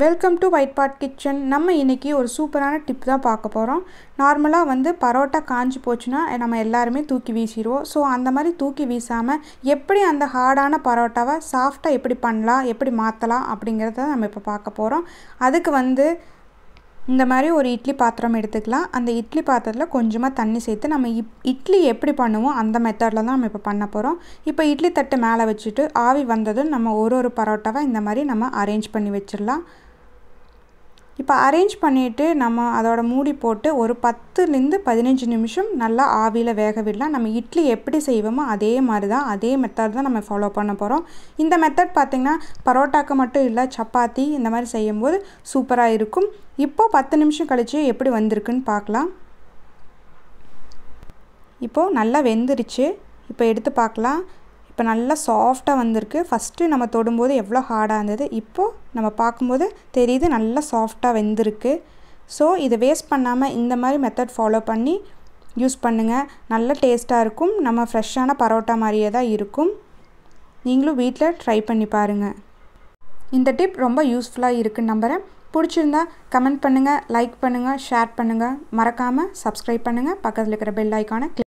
welcome to white pot kitchen நம்ம இன்றைக்கி ஒரு சூப்பரான டிப் தான் பார்க்க போகிறோம் நார்மலாக வந்து பரோட்டா காஞ்சி போச்சுன்னா நம்ம எல்லாருமே தூக்கி வீசிடுவோம் ஸோ அந்த மாதிரி தூக்கி வீசாமல் எப்படி அந்த ஹார்டான பரோட்டாவை சாஃப்டாக எப்படி பண்ணலாம் எப்படி மாற்றலாம் அப்படிங்கிறத நம்ம இப்போ பார்க்க போகிறோம் அதுக்கு வந்து இந்த மாதிரி ஒரு இட்லி பாத்திரம் எடுத்துக்கலாம் அந்த இட்லி பாத்திரத்தில் கொஞ்சமாக தண்ணி சேர்த்து நம்ம இப் இட்லி எப்படி பண்ணுவோம் அந்த மெத்தடில் தான் நம்ம இப்போ பண்ண போகிறோம் இப்போ இட்லி தட்டு மேலே வச்சுட்டு ஆவி வந்ததும் நம்ம ஒரு ஒரு பரோட்டாவை இந்த மாதிரி நம்ம அரேஞ்ச் பண்ணி வச்சிடலாம் இப்போ அரேஞ்ச் பண்ணிவிட்டு நம்ம அதோட மூடி போட்டு ஒரு பத்துலேருந்து பதினஞ்சு நிமிஷம் நல்லா ஆவியில் வேக விடலாம் நம்ம இட்லி எப்படி செய்வோமோ அதே மாதிரி தான் அதே மெத்தட் தான் நம்ம ஃபாலோ பண்ண போகிறோம் இந்த மெத்தட் பார்த்திங்கன்னா பரோட்டாக்கு மட்டும் இல்லை சப்பாத்தி இந்த மாதிரி செய்யும்போது சூப்பராக இருக்கும் இப்போது பத்து நிமிஷம் கழித்து எப்படி வந்திருக்குன்னு பார்க்கலாம் இப்போது நல்லா வெந்துருச்சு இப்போ எடுத்து பார்க்கலாம் இப்போ நல்லா சாஃப்டாக வந்திருக்கு ஃபஸ்ட்டு நம்ம தொடும்போது எவ்வளோ ஹார்டாக இருந்தது இப்போது நம்ம பார்க்கும்போது தெரியுது நல்லா சாஃப்டாக வெந்திருக்கு ஸோ இதை வேஸ்ட் பண்ணாமல் இந்த மாதிரி மெத்தட் ஃபாலோ பண்ணி யூஸ் பண்ணுங்கள் நல்ல டேஸ்ட்டாக இருக்கும் நம்ம ஃப்ரெஷ்ஷான பரோட்டா மாதிரியே தான் இருக்கும் நீங்களும் வீட்டில் ட்ரை பண்ணி பாருங்கள் இந்த டிப் ரொம்ப யூஸ்ஃபுல்லாக இருக்குன்னு நம்புகிறேன் பிடிச்சிருந்தா கமெண்ட் பண்ணுங்கள் லைக் பண்ணுங்கள் ஷேர் பண்ணுங்கள் மறக்காமல் சப்ஸ்கிரைப் பண்ணுங்கள் பக்கத்தில் இருக்கிற பெல் ஐக்கானை